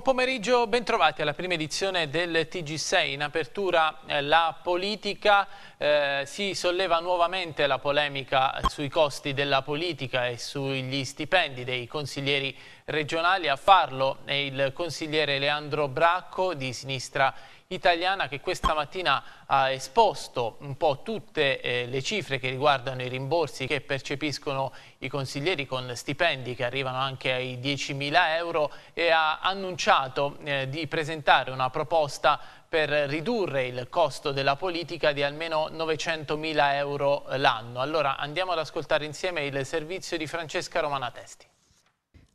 Buon pomeriggio, bentrovati alla prima edizione del TG6. In apertura eh, la politica, eh, si solleva nuovamente la polemica sui costi della politica e sugli stipendi dei consiglieri regionali. A farlo è il consigliere Leandro Bracco di Sinistra italiana che questa mattina ha esposto un po' tutte eh, le cifre che riguardano i rimborsi che percepiscono i consiglieri con stipendi che arrivano anche ai 10.000 euro e ha annunciato eh, di presentare una proposta per ridurre il costo della politica di almeno 900.000 euro l'anno. Allora andiamo ad ascoltare insieme il servizio di Francesca Romanatesti.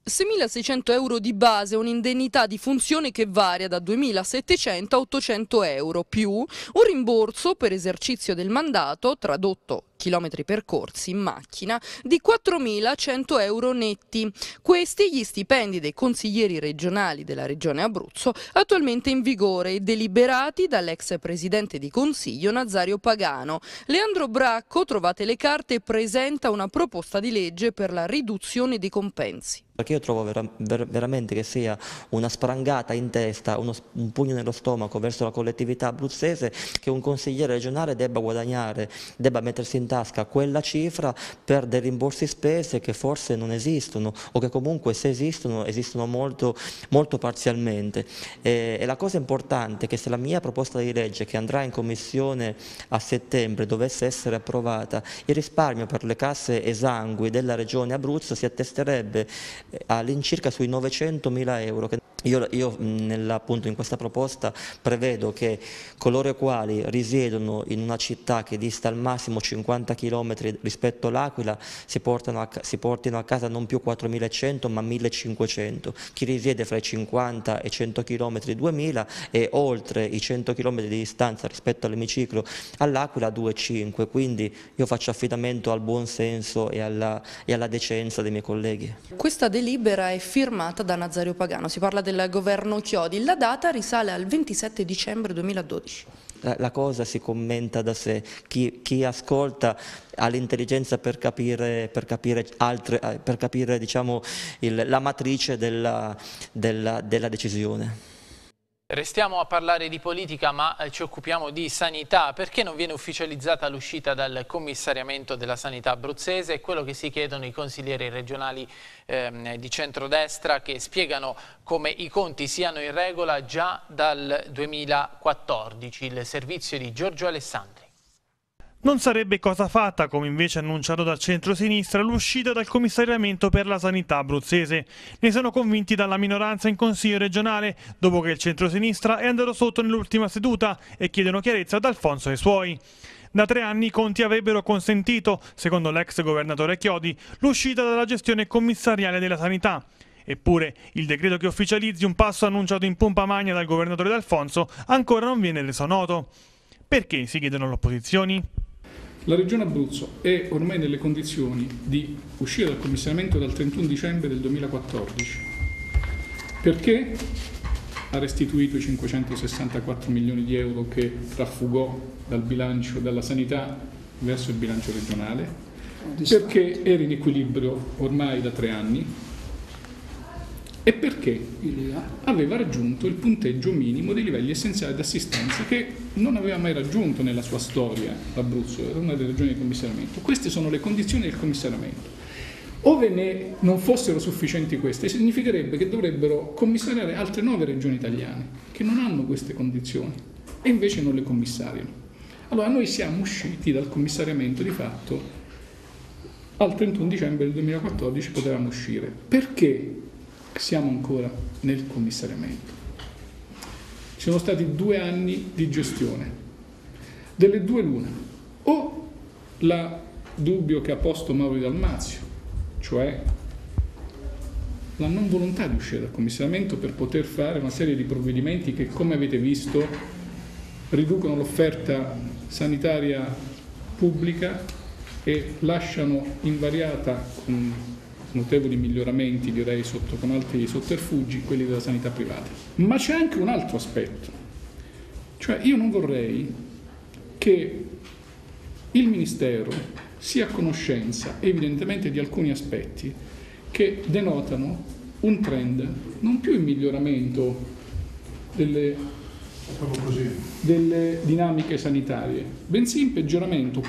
6.600 euro di base, un'indennità di funzione che varia da 2.700 a 800 euro, più un rimborso per esercizio del mandato, tradotto chilometri percorsi in macchina di 4.100 euro netti. Questi gli stipendi dei consiglieri regionali della regione Abruzzo attualmente in vigore e deliberati dall'ex presidente di consiglio Nazario Pagano. Leandro Bracco, trovate le carte, presenta una proposta di legge per la riduzione dei compensi. Perché io trovo vera, ver, veramente che sia una sprangata in testa, uno, un pugno nello stomaco verso la collettività abruzzese che un consigliere regionale debba guadagnare, debba mettersi in tasca quella cifra per dei rimborsi spese che forse non esistono o che comunque se esistono esistono molto, molto parzialmente. E, e la cosa importante è che se la mia proposta di legge che andrà in commissione a settembre dovesse essere approvata, il risparmio per le casse esangui della regione Abruzzo si attesterebbe eh, all'incirca sui 900 mila euro. Io, io appunto in questa proposta prevedo che coloro i quali risiedono in una città che dista al massimo 50 km rispetto all'Aquila si, si, portino a casa non più 4.100 ma 1.500. Chi risiede fra i 50 e i 100 km 2.000 e oltre i 100 km di distanza rispetto all'emiciclo all'Aquila 2.5. Quindi io faccio affidamento al buon senso e alla, e alla decenza dei miei colleghi. Questa delibera è firmata da Nazario Pagano, si parla del del governo Chiodi. La data risale al 27 dicembre 2012 la cosa si commenta da sé, chi, chi ascolta ha l'intelligenza per capire, per capire, altre, eh, per capire diciamo, il, la matrice della, della, della decisione. Restiamo a parlare di politica ma eh, ci occupiamo di sanità. Perché non viene ufficializzata l'uscita dal commissariamento della sanità abruzzese? È quello che si chiedono i consiglieri regionali ehm, di centrodestra che spiegano come i conti siano in regola già dal 2014. Il servizio di Giorgio Alessandri. Non sarebbe cosa fatta, come invece annunciato dal centro-sinistra, l'uscita dal commissariamento per la sanità abruzzese. Ne sono convinti dalla minoranza in consiglio regionale, dopo che il centro-sinistra è andato sotto nell'ultima seduta e chiedono chiarezza ad Alfonso e ai suoi. Da tre anni i conti avrebbero consentito, secondo l'ex governatore Chiodi, l'uscita dalla gestione commissariale della sanità. Eppure il decreto che ufficializzi un passo annunciato in pompa magna dal governatore D'Alfonso ancora non viene reso noto. Perché, si chiedono le opposizioni? La Regione Abruzzo è ormai nelle condizioni di uscire dal commissionamento dal 31 dicembre del 2014 perché ha restituito i 564 milioni di euro che trafugò dal bilancio, dalla sanità verso il bilancio regionale, perché era in equilibrio ormai da tre anni e perché il LA aveva raggiunto il punteggio minimo dei livelli essenziali di assistenza che non aveva mai raggiunto nella sua storia l'Abruzzo, era una delle regioni di commissariamento. Queste sono le condizioni del commissariamento. Ove ne non fossero sufficienti queste, significherebbe che dovrebbero commissariare altre nove regioni italiane che non hanno queste condizioni e invece non le commissariano. Allora noi siamo usciti dal commissariamento di fatto al 31 dicembre del 2014 potevamo uscire. Perché siamo ancora nel commissariamento. Ci sono stati due anni di gestione. Delle due luna, o la dubbio che ha posto Mauro Dalmazio, cioè la non volontà di uscire dal commissariamento per poter fare una serie di provvedimenti che, come avete visto, riducono l'offerta sanitaria pubblica e lasciano invariata notevoli miglioramenti direi sotto, con altri sotterfugi quelli della sanità privata. Ma c'è anche un altro aspetto, cioè io non vorrei che il Ministero sia a conoscenza evidentemente di alcuni aspetti che denotano un trend non più in miglioramento delle, delle dinamiche sanitarie, bensì in peggioramento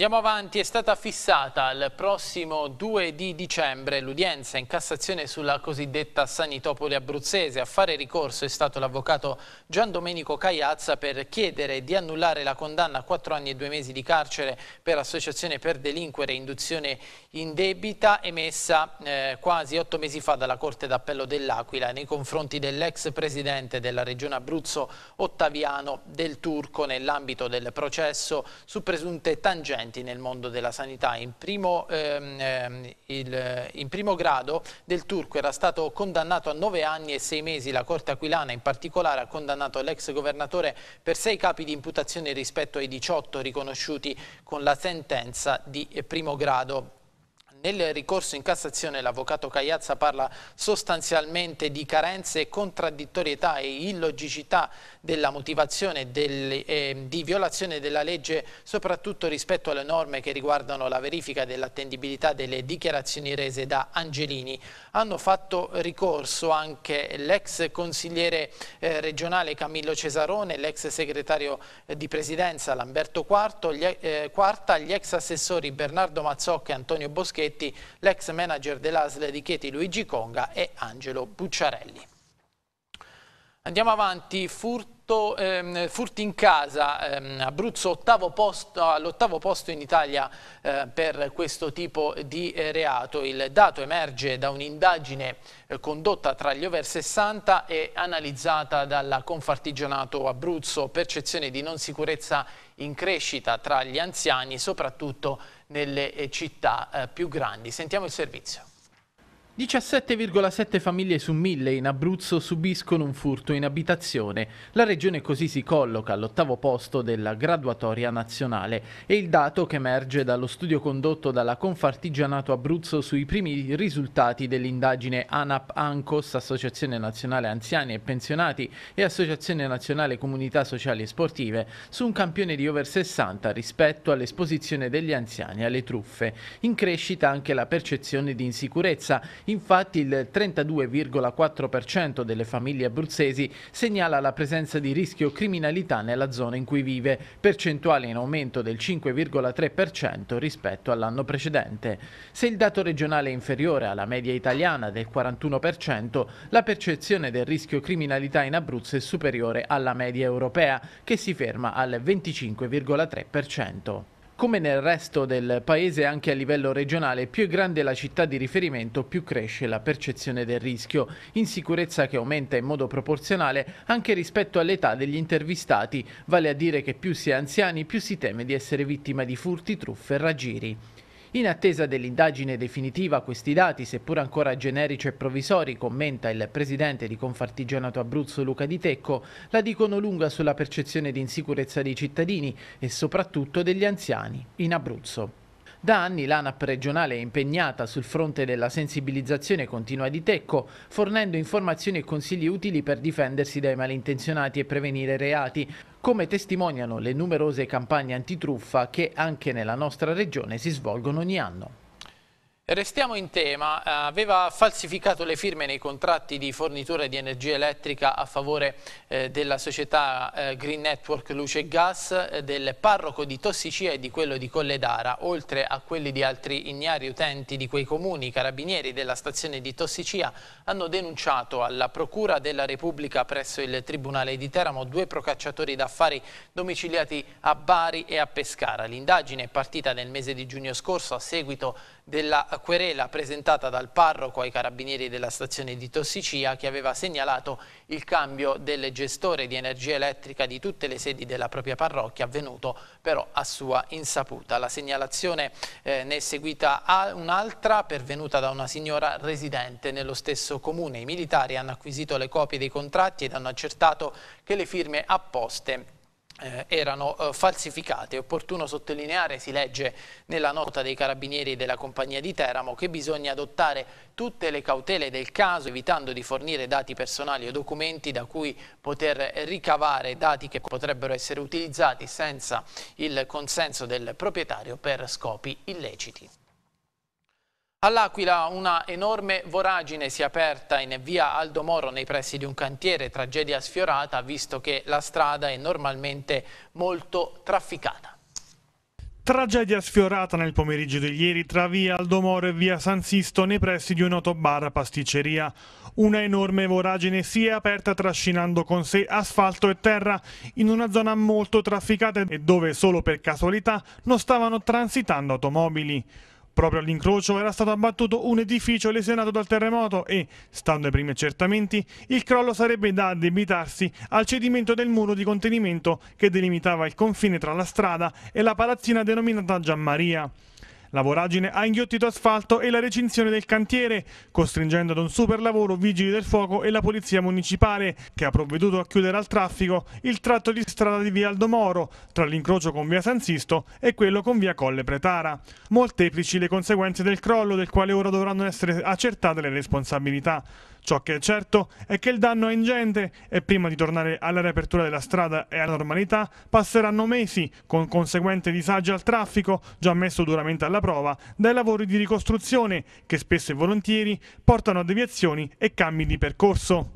Andiamo avanti, è stata fissata il prossimo 2 di dicembre l'udienza in Cassazione sulla cosiddetta Sanitopoli abruzzese. A fare ricorso è stato l'avvocato Gian Domenico Cagliazza per chiedere di annullare la condanna a 4 anni e 2 mesi di carcere per associazione per delinquere e induzione in debita emessa eh, quasi 8 mesi fa dalla Corte d'Appello dell'Aquila nei confronti dell'ex presidente della Regione Abruzzo Ottaviano del Turco nell'ambito del processo su presunte tangenti docenti nel mondo della sanità. In primo, ehm, ehm, il, in primo grado del Turco era stato condannato a nove anni e sei mesi. La Corte Aquilana in particolare ha condannato l'ex governatore per sei capi di imputazione rispetto ai 18 riconosciuti con la sentenza di primo grado. Nel ricorso in Cassazione l'avvocato Cagliazza parla sostanzialmente di carenze, contraddittorietà e illogicità della motivazione del, eh, di violazione della legge soprattutto rispetto alle norme che riguardano la verifica dell'attendibilità delle dichiarazioni rese da Angelini hanno fatto ricorso anche l'ex consigliere eh, regionale Camillo Cesarone, l'ex segretario eh, di presidenza Lamberto eh, Quarta, gli ex assessori Bernardo Mazzocca e Antonio Boschetti, l'ex manager dell'ASL di Chieti Luigi Conga e Angelo Bucciarelli. Andiamo avanti, furto furto, ehm, furti in casa, ehm, Abruzzo all'ottavo posto in Italia eh, per questo tipo di eh, reato. Il dato emerge da un'indagine eh, condotta tra gli over 60 e analizzata dalla Confartigianato Abruzzo, percezione di non sicurezza in crescita tra gli anziani, soprattutto nelle eh, città eh, più grandi. Sentiamo il servizio. 17,7 famiglie su 1000 in Abruzzo subiscono un furto in abitazione. La regione così si colloca all'ottavo posto della graduatoria nazionale. È il dato che emerge dallo studio condotto dalla Confartigianato Abruzzo sui primi risultati dell'indagine ANAP-ANCOS, Associazione Nazionale Anziani e Pensionati e Associazione Nazionale Comunità Sociali e Sportive, su un campione di over 60 rispetto all'esposizione degli anziani alle truffe. In crescita anche la percezione di insicurezza Infatti il 32,4% delle famiglie abruzzesi segnala la presenza di rischio criminalità nella zona in cui vive, percentuale in aumento del 5,3% rispetto all'anno precedente. Se il dato regionale è inferiore alla media italiana del 41%, la percezione del rischio criminalità in Abruzzo è superiore alla media europea, che si ferma al 25,3%. Come nel resto del paese, anche a livello regionale, più è grande la città di riferimento, più cresce la percezione del rischio. Insicurezza che aumenta in modo proporzionale anche rispetto all'età degli intervistati, vale a dire che più si è anziani, più si teme di essere vittima di furti, truffe e raggiri. In attesa dell'indagine definitiva, questi dati, seppur ancora generici e provvisori, commenta il presidente di Confartigianato Abruzzo Luca Di Tecco, la dicono lunga sulla percezione di insicurezza dei cittadini e soprattutto degli anziani in Abruzzo. Da anni l'ANAP regionale è impegnata sul fronte della sensibilizzazione continua di Tecco, fornendo informazioni e consigli utili per difendersi dai malintenzionati e prevenire reati, come testimoniano le numerose campagne antitruffa che anche nella nostra regione si svolgono ogni anno. Restiamo in tema, eh, aveva falsificato le firme nei contratti di fornitura di energia elettrica a favore eh, della società eh, Green Network Luce e Gas, del parroco di Tossicia e di quello di Colledara, oltre a quelli di altri ignari utenti di quei comuni, i carabinieri della stazione di Tossicia hanno denunciato alla Procura della Repubblica presso il Tribunale di Teramo due procacciatori d'affari domiciliati a Bari e a Pescara. L'indagine è partita nel mese di giugno scorso a seguito della querela presentata dal parroco ai carabinieri della stazione di Tossicia che aveva segnalato il cambio del gestore di energia elettrica di tutte le sedi della propria parrocchia avvenuto però a sua insaputa. La segnalazione eh, ne è seguita un'altra pervenuta da una signora residente nello stesso comune. I militari hanno acquisito le copie dei contratti ed hanno accertato che le firme apposte eh, erano eh, falsificate. È opportuno sottolineare, si legge nella nota dei carabinieri della compagnia di Teramo, che bisogna adottare tutte le cautele del caso evitando di fornire dati personali o documenti da cui poter ricavare dati che potrebbero essere utilizzati senza il consenso del proprietario per scopi illeciti. All'Aquila una enorme voragine si è aperta in via Aldo Moro nei pressi di un cantiere, tragedia sfiorata visto che la strada è normalmente molto trafficata. Tragedia sfiorata nel pomeriggio di ieri tra via Aldomoro e via San Sisto nei pressi di un autobar a pasticceria. Una enorme voragine si è aperta trascinando con sé asfalto e terra in una zona molto trafficata e dove solo per casualità non stavano transitando automobili. Proprio all'incrocio era stato abbattuto un edificio lesionato dal terremoto e, stando ai primi accertamenti, il crollo sarebbe da addebitarsi al cedimento del muro di contenimento che delimitava il confine tra la strada e la palazzina denominata Gianmaria. La voragine ha inghiottito asfalto e la recinzione del cantiere, costringendo ad un super lavoro vigili del fuoco e la polizia municipale, che ha provveduto a chiudere al traffico il tratto di strada di via Aldo Moro, tra l'incrocio con via San Sisto e quello con via Colle Pretara. Molteplici le conseguenze del crollo, del quale ora dovranno essere accertate le responsabilità. Ciò che è certo è che il danno è ingente e prima di tornare alla riapertura della strada e alla normalità passeranno mesi, con conseguente disagio al traffico, già messo duramente alla prova, dai lavori di ricostruzione che spesso e volentieri portano a deviazioni e cambi di percorso.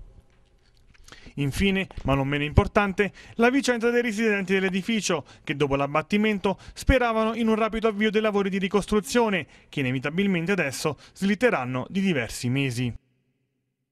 Infine, ma non meno importante, la vicenda dei residenti dell'edificio, che dopo l'abbattimento speravano in un rapido avvio dei lavori di ricostruzione, che inevitabilmente adesso slitteranno di diversi mesi.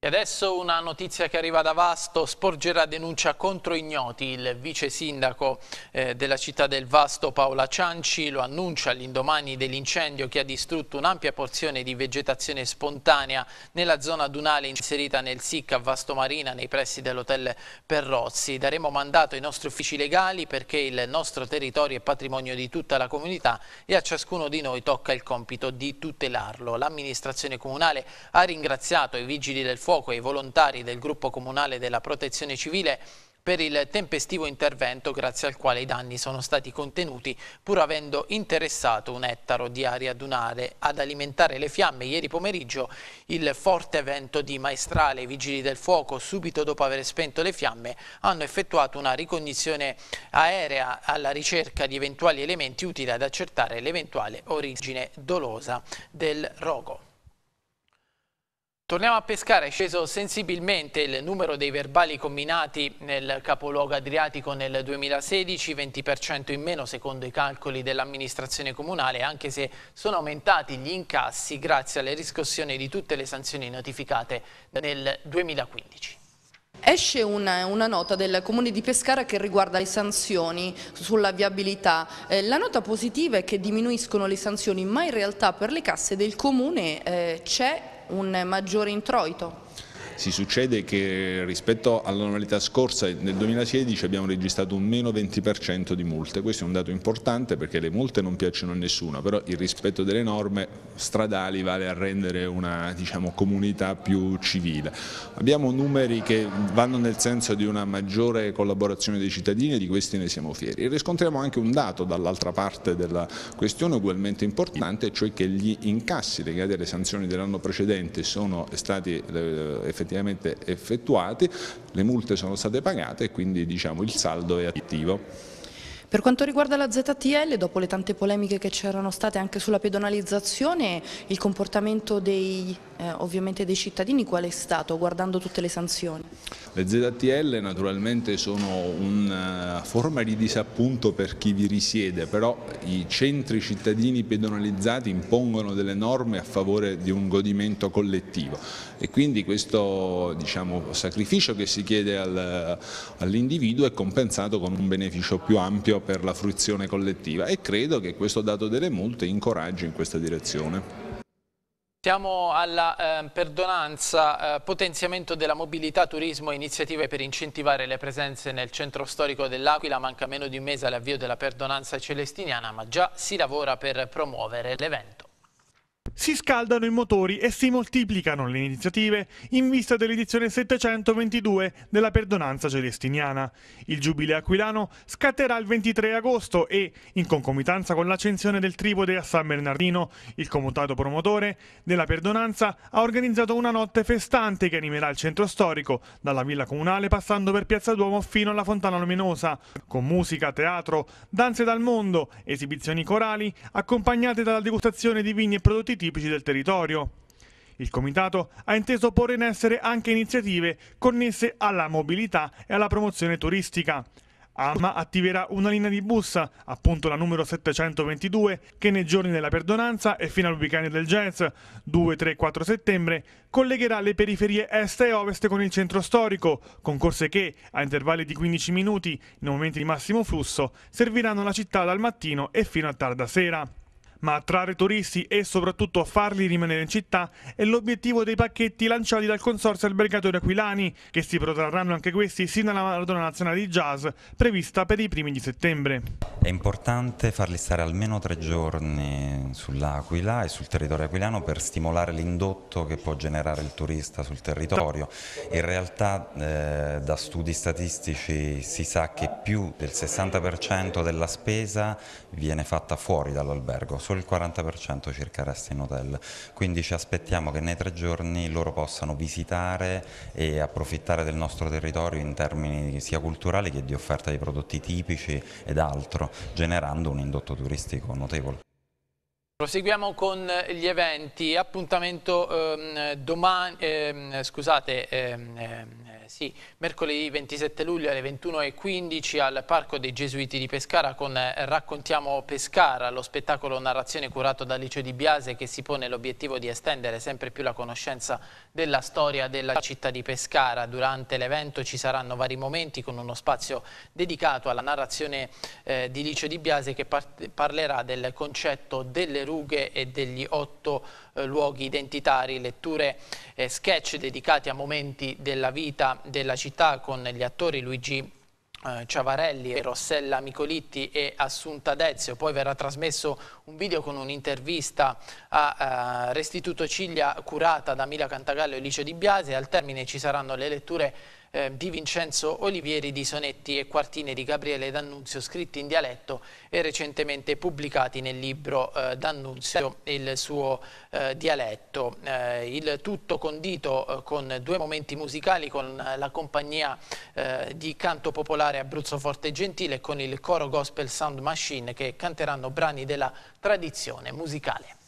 E adesso una notizia che arriva da Vasto, sporgerà denuncia contro ignoti. Il vice sindaco eh, della città del Vasto Paola Cianci lo annuncia all'indomani dell'incendio che ha distrutto un'ampia porzione di vegetazione spontanea nella zona dunale inserita nel SIC a Vasto Marina nei pressi dell'hotel Perrozzi. Daremo mandato ai nostri uffici legali perché il nostro territorio è patrimonio di tutta la comunità e a ciascuno di noi tocca il compito di tutelarlo. L'amministrazione comunale ha ringraziato i vigili del fuoco fuoco e i volontari del gruppo comunale della protezione civile per il tempestivo intervento grazie al quale i danni sono stati contenuti pur avendo interessato un ettaro di aria dunare. Ad alimentare le fiamme ieri pomeriggio il forte vento di Maestrale. I vigili del fuoco subito dopo aver spento le fiamme hanno effettuato una ricognizione aerea alla ricerca di eventuali elementi utili ad accertare l'eventuale origine dolosa del rogo. Torniamo a pescare, è sceso sensibilmente il numero dei verbali combinati nel capoluogo adriatico nel 2016, 20% in meno secondo i calcoli dell'amministrazione comunale, anche se sono aumentati gli incassi grazie alle riscossioni di tutte le sanzioni notificate nel 2015. Esce una, una, nota del Comune di Pescara che riguarda le sanzioni sulla viabilità. Eh, la nota positiva è che diminuiscono le sanzioni, ma in realtà per le casse del Comune eh, c'è un maggiore introito? si succede che rispetto alla normalità scorsa nel 2016 abbiamo registrato un meno 20% di multe, questo è un dato importante perché le multe non piacciono a nessuno, però il rispetto delle norme stradali vale a rendere una diciamo, comunità più civile. Abbiamo numeri che vanno nel senso di una maggiore collaborazione dei cittadini e di questi ne siamo fieri. E riscontriamo anche un dato dall'altra parte della questione ugualmente importante, cioè che gli incassi legati alle sanzioni dell'anno precedente sono stati eh, effettivamente effettivamente effettuati, le multe sono state pagate e quindi diciamo, il saldo è attivo. Per quanto riguarda la ZTL, dopo le tante polemiche che c'erano state anche sulla pedonalizzazione, il comportamento dei eh, ovviamente dei cittadini qual è stato guardando tutte le sanzioni? Le ZTL naturalmente sono una eh, forma di disappunto per chi vi risiede, però i centri cittadini pedonalizzati impongono delle norme a favore di un godimento collettivo e quindi questo diciamo, sacrificio che si chiede al, all'individuo è compensato con un beneficio più ampio per la fruizione collettiva e credo che questo dato delle multe incoraggi in questa direzione. Siamo alla eh, perdonanza, eh, potenziamento della mobilità, turismo e iniziative per incentivare le presenze nel centro storico dell'Aquila. Manca meno di un mese all'avvio della perdonanza celestiniana, ma già si lavora per promuovere l'evento. Si scaldano i motori e si moltiplicano le iniziative in vista dell'edizione 722 della perdonanza celestiniana. Il giubileo aquilano scatterà il 23 agosto e, in concomitanza con l'accensione del tribode a San Bernardino, il comutato promotore della perdonanza ha organizzato una notte festante che animerà il centro storico, dalla Villa Comunale passando per Piazza Duomo fino alla Fontana Luminosa, con musica, teatro, danze dal mondo, esibizioni corali, accompagnate dalla degustazione di vini e prodotti tipici del territorio. Il Comitato ha inteso porre in essere anche iniziative connesse alla mobilità e alla promozione turistica. AMA attiverà una linea di bussa, appunto la numero 722, che nei giorni della perdonanza e fino al weekend del jazz, 2-3-4 settembre, collegherà le periferie est e ovest con il centro storico, con corse che, a intervalli di 15 minuti, nei momenti di massimo flusso, serviranno la città dal mattino e fino a tarda sera ma attrarre turisti e soprattutto farli rimanere in città è l'obiettivo dei pacchetti lanciati dal Consorzio Albergatori Aquilani, che si protrarranno anche questi sino alla Maratona Nazionale di Jazz, prevista per i primi di settembre. È importante farli stare almeno tre giorni sull'Aquila e sul territorio aquilano per stimolare l'indotto che può generare il turista sul territorio. In realtà eh, da studi statistici si sa che più del 60% della spesa viene fatta fuori dall'albergo, solo il 40% circa resta in hotel, quindi ci aspettiamo che nei tre giorni loro possano visitare e approfittare del nostro territorio in termini sia culturali che di offerta di prodotti tipici ed altro, generando un indotto turistico notevole. Proseguiamo con eh, gli eventi, appuntamento ehm, domani, ehm, scusate, ehm, ehm sì, mercoledì 27 luglio alle 21.15 al Parco dei Gesuiti di Pescara con eh, Raccontiamo Pescara, lo spettacolo narrazione curato da Licio Di Biase che si pone l'obiettivo di estendere sempre più la conoscenza della storia della città di Pescara. Durante l'evento ci saranno vari momenti con uno spazio dedicato alla narrazione eh, di Licio Di Biase che par parlerà del concetto delle rughe e degli otto eh, luoghi identitari, letture e eh, sketch dedicati a momenti della vita della città con gli attori Luigi eh, Ciavarelli, Rossella Micolitti e Assunta Dezio. Poi verrà trasmesso un video con un'intervista a Restituto Ciglia curata da Mila Cantagallo e Licio Di Biase. Al termine ci saranno le letture eh, di Vincenzo Olivieri di sonetti e quartine di Gabriele D'Annunzio scritti in dialetto e recentemente pubblicati nel libro eh, D'Annunzio il suo eh, dialetto. Eh, il tutto condito eh, con due momenti musicali con eh, la compagnia di canto popolare Abruzzo Forte e Gentile e con il coro gospel Sound Machine che canteranno brani della tradizione musicale.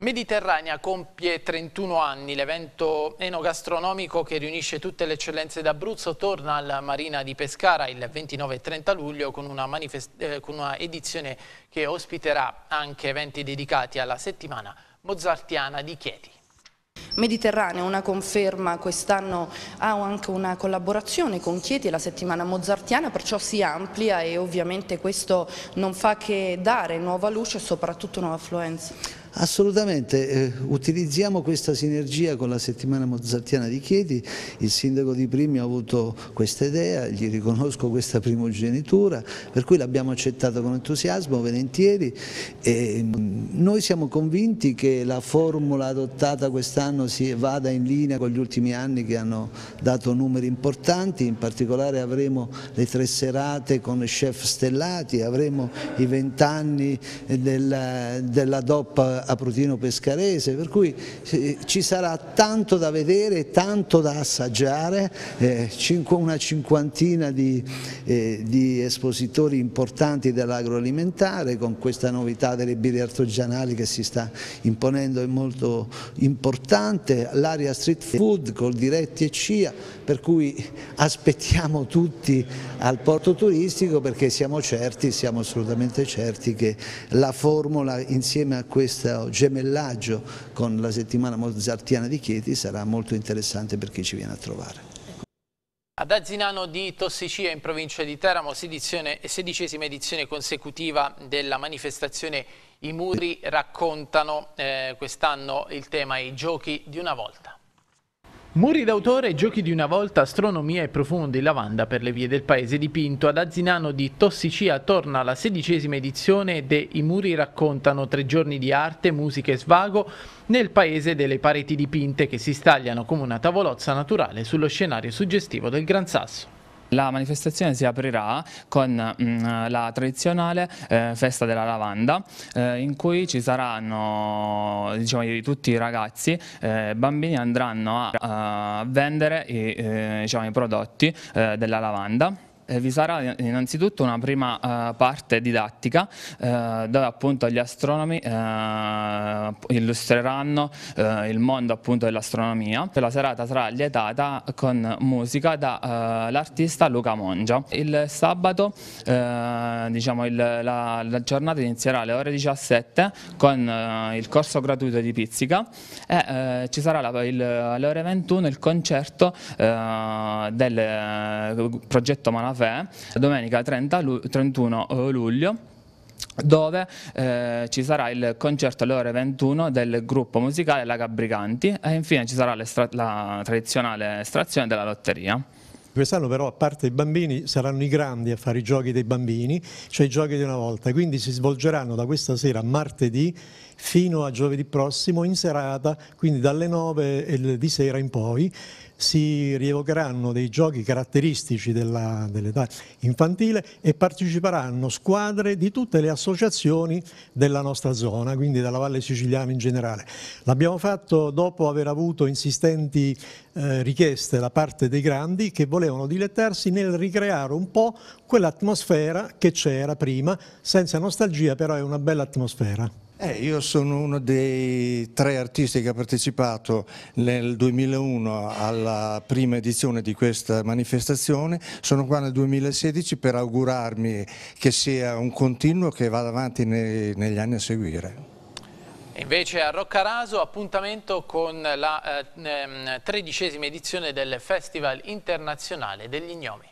Mediterranea compie 31 anni, l'evento enogastronomico che riunisce tutte le eccellenze d'Abruzzo torna alla Marina di Pescara il 29 e 30 luglio con una, eh, con una edizione che ospiterà anche eventi dedicati alla settimana mozartiana di Chieti. Mediterranea, una conferma, quest'anno ha anche una collaborazione con Chieti la settimana mozartiana, perciò si amplia e ovviamente questo non fa che dare nuova luce e soprattutto nuova affluenza. Assolutamente, eh, utilizziamo questa sinergia con la settimana mozartiana di Chieti, il sindaco di Primi ha avuto questa idea, gli riconosco questa primogenitura, per cui l'abbiamo accettata con entusiasmo, volentieri. E mm, noi siamo convinti che la formula adottata quest'anno vada in linea con gli ultimi anni che hanno dato numeri importanti, in particolare avremo le tre serate con chef stellati, avremo i vent'anni della, della DOP Aprutino Pescarese, per cui eh, ci sarà tanto da vedere, tanto da assaggiare, eh, una cinquantina di, eh, di espositori importanti dell'agroalimentare con questa novità delle birre artigianali che si sta imponendo è molto importante, l'area street food col diretti e CIA, per cui aspettiamo tutti al porto turistico perché siamo certi, siamo assolutamente certi che la formula insieme a questa questo gemellaggio con la settimana mozartiana di Chieti sarà molto interessante per chi ci viene a trovare. Ad Azzinano di Tossicia in provincia di Teramo, sedicesima edizione consecutiva della manifestazione I muri raccontano, eh, quest'anno il tema I giochi di una volta. Muri d'autore, giochi di una volta, astronomia e profondi, lavanda per le vie del paese dipinto. Ad Azinano di Tossicia torna la sedicesima edizione de I muri raccontano tre giorni di arte, musica e svago nel paese delle pareti dipinte che si stagliano come una tavolozza naturale sullo scenario suggestivo del Gran Sasso. La manifestazione si aprirà con mh, mm, la tradizionale eh, festa della lavanda eh, in cui ci saranno diciamo, tutti i ragazzi, e eh, bambini andranno a, a vendere i, eh, diciamo, i prodotti eh, della lavanda eh, vi sarà innanzitutto una prima eh, parte didattica eh, dove appunto gli astronomi eh, illustreranno eh, il mondo appunto dell'astronomia. La serata sarà lietata con musica dall'artista Luca Mongia. Il sabato diciamo il, la, la, giornata inizierà alle ore 17 con il corso gratuito di pizzica e ci sarà la, il, alle ore 21 il concerto del progetto Manafra Café cioè domenica 30 lu 31 eh, luglio dove eh, ci sarà il concerto alle ore 21 del gruppo musicale Laga Briganti e infine ci sarà la tradizionale estrazione della lotteria. Quest'anno però a parte i bambini saranno i grandi a fare i giochi dei bambini, cioè i giochi di una volta, quindi si svolgeranno da questa sera martedì fino a giovedì prossimo in serata, quindi dalle 9 di sera in poi si rievocheranno dei giochi caratteristici dell'età infantile e parteciperanno squadre di tutte le associazioni della nostra zona, quindi della Valle Siciliana in generale. L'abbiamo fatto dopo aver avuto insistenti eh, richieste da parte dei grandi che volevano dilettarsi nel ricreare un po' quell'atmosfera che c'era prima, senza nostalgia però è una bella atmosfera. Eh, io sono uno dei tre artisti che ha partecipato nel 2001 alla prima edizione di questa manifestazione, sono qua nel 2016 per augurarmi che sia un continuo che vada avanti nei, negli anni a seguire. Invece a Roccaraso appuntamento con la eh, ehm, tredicesima edizione del Festival Internazionale degli Gnomi.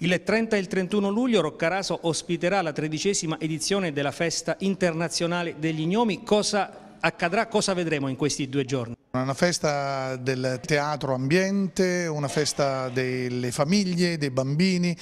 Il 30 e il 31 luglio Roccaraso ospiterà la tredicesima edizione della Festa Internazionale degli Gnomi. Cosa accadrà? Cosa vedremo in questi due giorni? Una festa del teatro ambiente, una festa delle famiglie, dei bambini,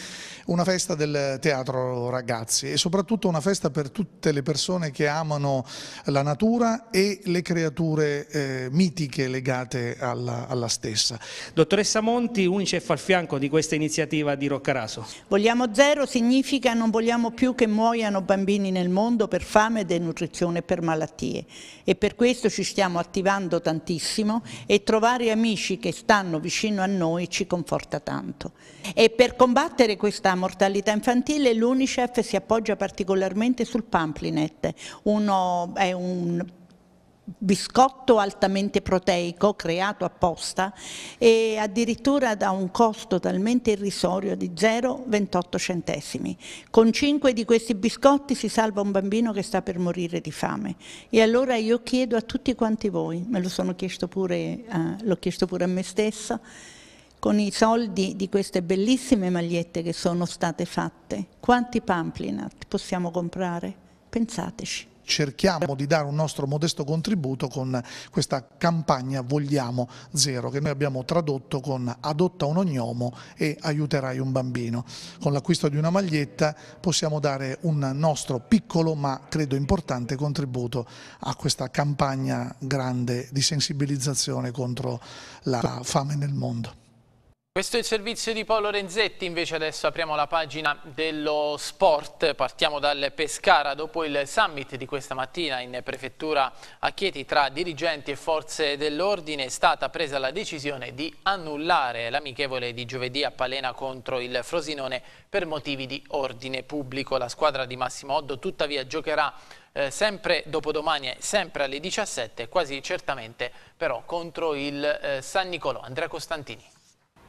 una festa del teatro ragazzi e soprattutto una festa per tutte le persone che amano la natura e le creature eh, mitiche legate alla, alla, stessa. Dottoressa Monti, Unicef al fianco di questa iniziativa di Roccaraso. Vogliamo zero significa non vogliamo più che muoiano bambini nel mondo per fame, denutrizione e per malattie e per questo ci stiamo attivando tantissimo tantissimo e trovare amici che stanno vicino a noi ci conforta tanto. E per combattere questa mortalità infantile l'UNICEF si appoggia particolarmente sul Pamplinet, uno, è un biscotto altamente proteico creato apposta e addirittura da un costo talmente irrisorio di 0,28 centesimi. Con 5 di questi biscotti si salva un bambino che sta per morire di fame. E allora io chiedo a tutti quanti voi, me lo sono chiesto pure, eh, l'ho chiesto pure a me stessa, con i soldi di queste bellissime magliette che sono state fatte, quanti pamplinat possiamo comprare? Pensateci cerchiamo di dare un nostro modesto contributo con questa campagna Vogliamo Zero, che noi abbiamo tradotto con Adotta un ognomo e Aiuterai un bambino. Con l'acquisto di una maglietta possiamo dare un nostro piccolo ma credo importante contributo a questa campagna grande di sensibilizzazione contro la fame nel mondo. Questo è il servizio di Paolo Renzetti, invece adesso apriamo la pagina dello sport, partiamo dal Pescara dopo il summit di questa mattina in prefettura a Chieti tra dirigenti e forze dell'ordine è stata presa la decisione di annullare l'amichevole di giovedì a Palena contro il Frosinone per motivi di ordine pubblico. La squadra di Massimo Oddo tuttavia giocherà eh, sempre dopodomani, sempre alle 17, quasi certamente però contro il eh, San Nicolò. Andrea Costantini.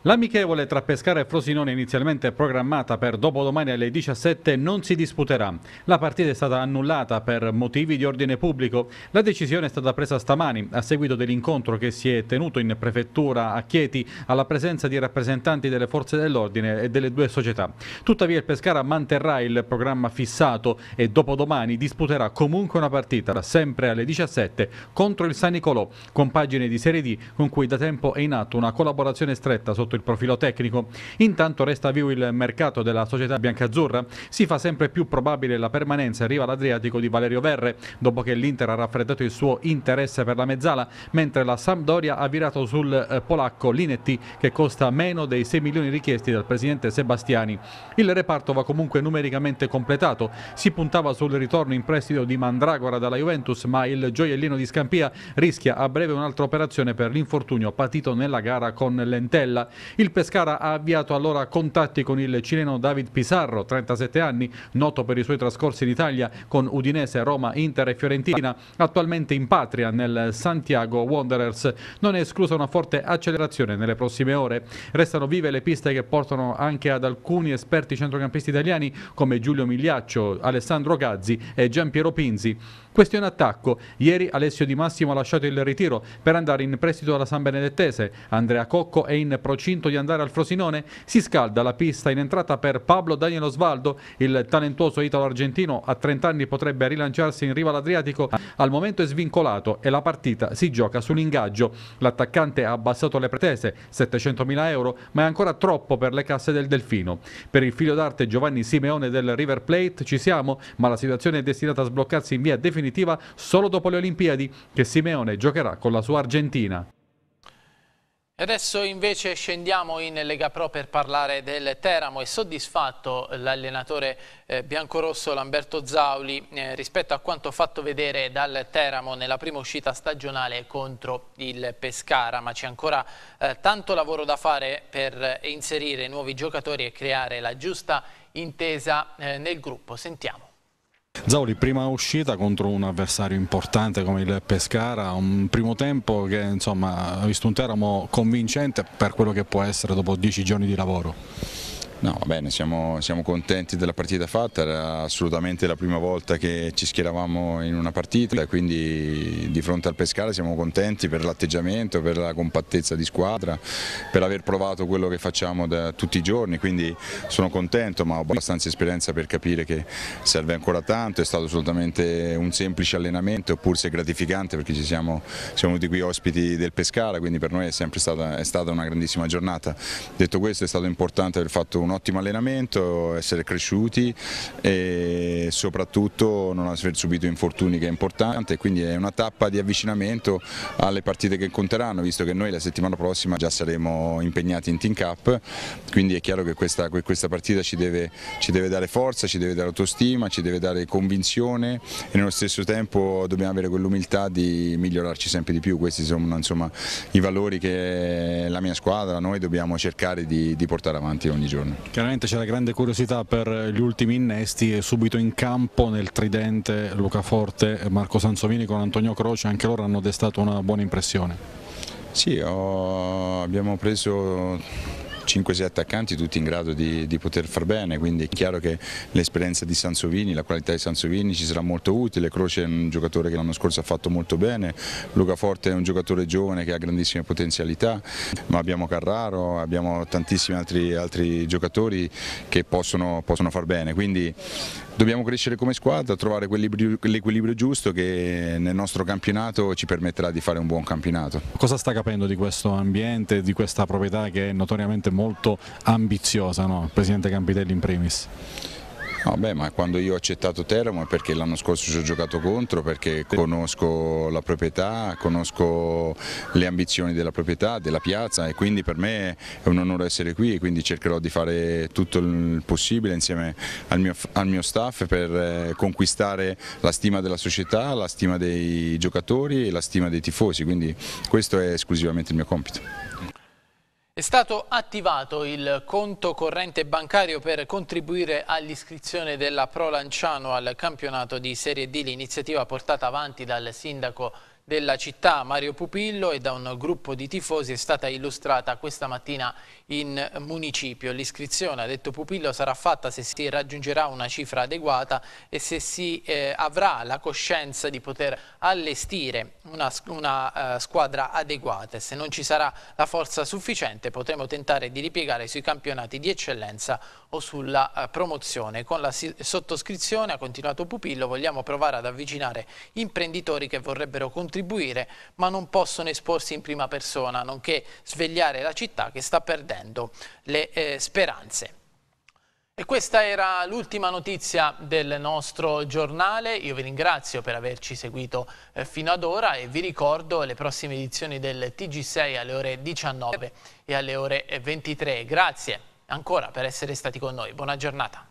L'amichevole tra Pescara e Frosinone inizialmente programmata per dopodomani alle 17 non si disputerà. La partita è stata annullata per motivi di ordine pubblico. La decisione è stata presa stamani a seguito dell'incontro che si è tenuto in prefettura a Chieti alla presenza di rappresentanti delle forze dell'ordine e delle due società. Tuttavia il Pescara manterrà il programma fissato e dopodomani disputerà comunque una partita, sempre alle 17, contro il San Nicolò, compagine di Serie D con cui da tempo è in atto una collaborazione stretta sotto sotto il profilo tecnico. Intanto resta vivo il mercato della società biancazzurra, si fa sempre più probabile la permanenza in riva all'Adriatico di Valerio Verre, dopo che l'Inter ha raffreddato il suo interesse per la mezzala, mentre la Sampdoria ha virato sul eh, polacco Linetti che costa meno dei 6 milioni richiesti dal presidente Sebastiani. Il reparto va comunque numericamente completato, si puntava sul ritorno in prestito di Mandragora dalla Juventus, ma il gioiellino di Scampia rischia a breve un'altra operazione per l'infortunio patito nella gara con Lentella. Il Pescara ha avviato allora contatti con il cileno David Pizarro, 37 anni, noto per i suoi trascorsi in Italia con Udinese, Roma, Inter e Fiorentina, attualmente in patria nel Santiago Wanderers. Non è esclusa una forte accelerazione nelle prossime ore. Restano vive le piste che portano anche ad alcuni esperti centrocampisti italiani come Giulio Migliaccio, Alessandro Gazzi e Gian Piero Pinzi. Questione attacco. Ieri Alessio Di Massimo ha lasciato il ritiro per andare in prestito alla San Benedettese. Andrea Cocco è in procinto di andare al Frosinone. Si scalda la pista in entrata per Pablo Daniel Osvaldo. Il talentuoso italo-argentino a 30 anni potrebbe rilanciarsi in riva all'Adriatico. Al momento è svincolato e la partita si gioca sull'ingaggio. L'attaccante ha abbassato le pretese, 700.000 euro, ma è ancora troppo per le casse del Delfino. Per il figlio d'arte Giovanni Simeone del River Plate ci siamo, ma la situazione è destinata a sbloccarsi in via definitiva definitiva solo dopo le Olimpiadi, che Simeone giocherà con la sua Argentina. Adesso invece scendiamo in Lega Pro per parlare del Teramo. È soddisfatto l'allenatore eh, biancorosso Lamberto Zauli eh, rispetto a quanto fatto vedere dal Teramo nella prima uscita stagionale contro il Pescara, ma c'è ancora eh, tanto lavoro da fare per inserire nuovi giocatori e creare la giusta intesa eh, nel gruppo. Sentiamo. Zauli, prima uscita contro un avversario importante come il Pescara, un primo tempo che insomma, ha visto un Teramo convincente per quello che può essere dopo dieci giorni di lavoro. No, va bene, siamo, siamo, contenti della partita fatta, era assolutamente la prima volta che ci schieravamo in una partita, quindi di fronte al Pescara siamo contenti per l'atteggiamento, per la compattezza di squadra, per aver provato quello che facciamo da tutti i giorni, quindi sono contento ma ho abbastanza esperienza per capire che serve ancora tanto, è stato assolutamente un semplice allenamento, oppure se gratificante perché ci siamo, siamo venuti qui ospiti del Pescara, quindi per noi è sempre stata, è stata una grandissima giornata. Detto questo è stato importante aver fatto un un ottimo allenamento, essere cresciuti e soprattutto non aver subito infortuni che è importante, quindi è una tappa di avvicinamento alle partite che conteranno, visto che noi la settimana prossima già saremo impegnati in Team Cup, quindi è chiaro che questa, questa partita ci deve, ci deve dare forza, ci deve dare autostima, ci deve dare convinzione e nello stesso tempo dobbiamo avere quell'umiltà di migliorarci sempre di più, questi sono insomma, i valori che la mia squadra, noi dobbiamo cercare di, di portare avanti ogni giorno. Chiaramente c'è la grande curiosità per gli ultimi innesti e subito in campo nel tridente Luca Forte, Marco Sansovini con Antonio Croce, anche loro hanno destato una buona impressione. Sì, oh, abbiamo preso 5-6 attaccanti tutti in grado di, di, poter far bene, quindi è chiaro che l'esperienza di Sansovini, la qualità di Sansovini ci sarà molto utile, Croce è un giocatore che l'anno scorso ha fatto molto bene, Luca Forte è un giocatore giovane che ha grandissime potenzialità, ma abbiamo Carraro, abbiamo tantissimi altri, altri giocatori che possono, possono far bene, quindi dobbiamo crescere come squadra, trovare l'equilibrio giusto che nel nostro campionato ci permetterà di fare un buon campionato. Cosa sta capendo di questo ambiente, di questa proprietà che è notoriamente molto ambiziosa, no? Presidente Campitelli in primis. No, ma quando io ho accettato Teramo è perché l'anno scorso ci ho giocato contro, perché conosco la proprietà, conosco le ambizioni della proprietà, della piazza e quindi per me è un onore essere qui e quindi cercherò di fare tutto il possibile insieme al mio, al mio staff per eh, conquistare la stima della società, la stima dei giocatori e la stima dei tifosi, quindi questo è esclusivamente il mio compito. È stato attivato il conto corrente bancario per contribuire all'iscrizione della Pro Lanciano al campionato di Serie D, l'iniziativa portata avanti dal sindaco della città Mario Pupillo e da un gruppo di tifosi è stata illustrata questa mattina in municipio. L'iscrizione, ha detto Pupillo, sarà fatta se si raggiungerà una cifra adeguata e se si eh, avrà la coscienza di poter allestire una, una uh, squadra adeguata. Se non ci sarà la forza sufficiente potremo tentare di ripiegare sui campionati di eccellenza o sulla uh, promozione. Con la si sottoscrizione, ha continuato Pupillo, vogliamo provare ad avvicinare imprenditori che vorrebbero contribuire ma non possono esporsi in prima persona, nonché svegliare la città che sta perdendo riducendo le eh, speranze. E questa era l'ultima notizia del nostro giornale, io vi ringrazio per averci seguito eh, fino ad ora e vi ricordo le prossime edizioni del TG6 alle ore 19 e alle ore 23. Grazie ancora per essere stati con noi, buona giornata.